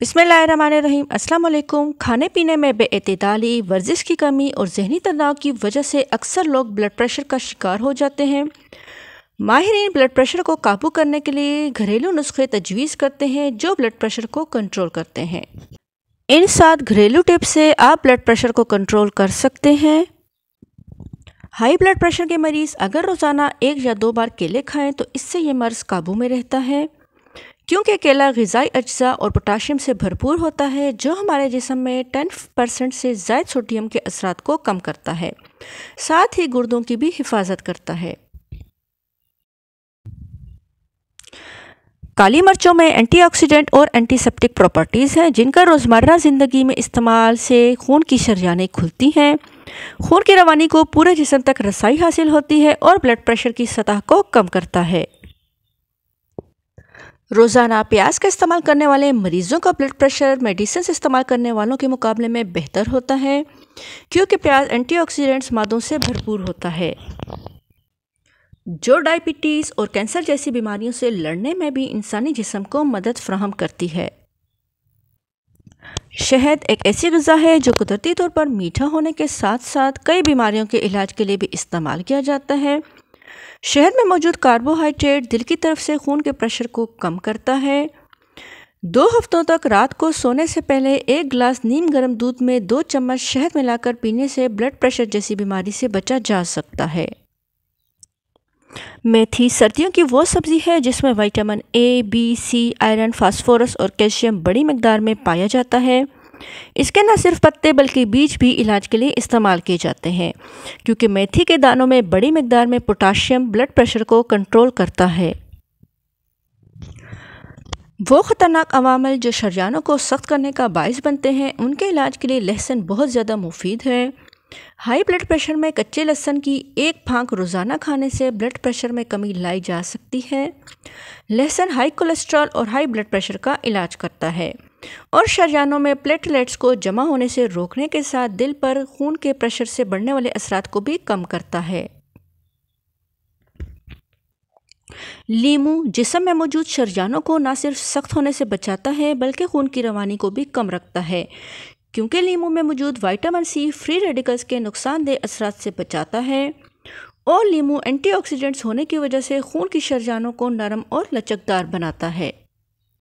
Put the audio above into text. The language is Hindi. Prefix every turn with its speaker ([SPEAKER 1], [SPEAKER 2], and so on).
[SPEAKER 1] बिसमीम अस्सलाम खाने पीने में बेतदाली वर्जिश की कमी और जहनी तनाव की वजह से अक्सर लोग ब्लड प्रेशर का शिकार हो जाते हैं माहरीन ब्लड प्रेशर को काबू करने के लिए घरेलू नुस्खे तजवीज़ करते हैं जो ब्लड प्रेशर को कंट्रोल करते हैं इन सात घरेलू टिप्स से आप ब्लड प्रेशर को कंट्रोल कर सकते हैं हाई ब्लड प्रेशर के मरीज़ अगर रोज़ाना एक या दो बार केले खाएं तो इससे ये मर्ज़ काबू में रहता है क्योंकि केला गज़ाई अज्जा और पोटाशियम से भरपूर होता है जो हमारे जिसम में टेन परसेंट से ज़ायद सोडियम के असरा को कम करता है साथ ही गुर्दों की भी हिफाजत करता है काली मिर्चों में एंटीऑक्सीडेंट और एंटीसेप्टिक प्रॉपर्टीज़ हैं जिनका रोज़मर्रा ज़िंदगी में इस्तेमाल से खून की शरियाने खुलती हैं खून की रवानी को पूरे जिसम तक रसाई हासिल होती है और ब्लड प्रेशर की सतह को कम करता है रोज़ाना प्याज का इस्तेमाल करने वाले मरीज़ों का ब्लड प्रेशर मेडिसिन इस्तेमाल करने वालों के मुकाबले में बेहतर होता है क्योंकि प्याज एंटीऑक्सीडेंट्स मादों से भरपूर होता है जो डायबिटीज़ और कैंसर जैसी बीमारियों से लड़ने में भी इंसानी जिसम को मदद फ्राहम करती है शहद एक ऐसी गज़ा है जो कुदरती तौर पर मीठा होने के साथ साथ कई बीमारियों के इलाज के लिए भी इस्तेमाल किया जाता है शहद में मौजूद कार्बोहाइड्रेट दिल की तरफ से खून के प्रेशर को कम करता है दो हफ्तों तक रात को सोने से पहले एक गिलास नीम गर्म दूध में दो चम्मच शहद मिलाकर पीने से ब्लड प्रेशर जैसी बीमारी से बचा जा सकता है मेथी सर्दियों की वो सब्ज़ी है जिसमें vitamin A B C iron phosphorus और कैल्शियम बड़ी मकदार में पाया जाता है इसके न सिर्फ पत्ते बल्कि बीज भी इलाज के लिए इस्तेमाल किए जाते हैं क्योंकि मेथी के दानों में बड़ी मकदार में पोटाशियम ब्लड प्रेशर को कंट्रोल करता है वो ख़तरनाक अवामल जो शरजानों को सख्त करने का बायस बनते हैं उनके इलाज के लिए लहसुन बहुत ज़्यादा मुफीद है हाई ब्लड प्रेशर में कच्चे लहसुन की एक फांक रोज़ाना खाने से ब्लड प्रेशर में कमी लाई जा सकती है लहसुन हाई कोलेस्ट्रॉल और हाई ब्लड प्रेशर का इलाज करता है और शरजानों में प्लेटलेट्स को जमा होने से रोकने के साथ दिल पर खून के प्रेशर से बढ़ने वाले असरात को भी कम करता है लीमू जिसम में मौजूद शरजानों को ना सिर्फ सख्त होने से बचाता है बल्कि खून की रवानी को भी कम रखता है क्योंकि लीमू में मौजूद वाइटामिन सी फ्री रेडिकल्स के नुकसानदेह असरात से बचाता है और लीमू एंटीऑक्सीडेंट्स होने की वजह से खून की शरजानों को नरम और लचकदार बनाता है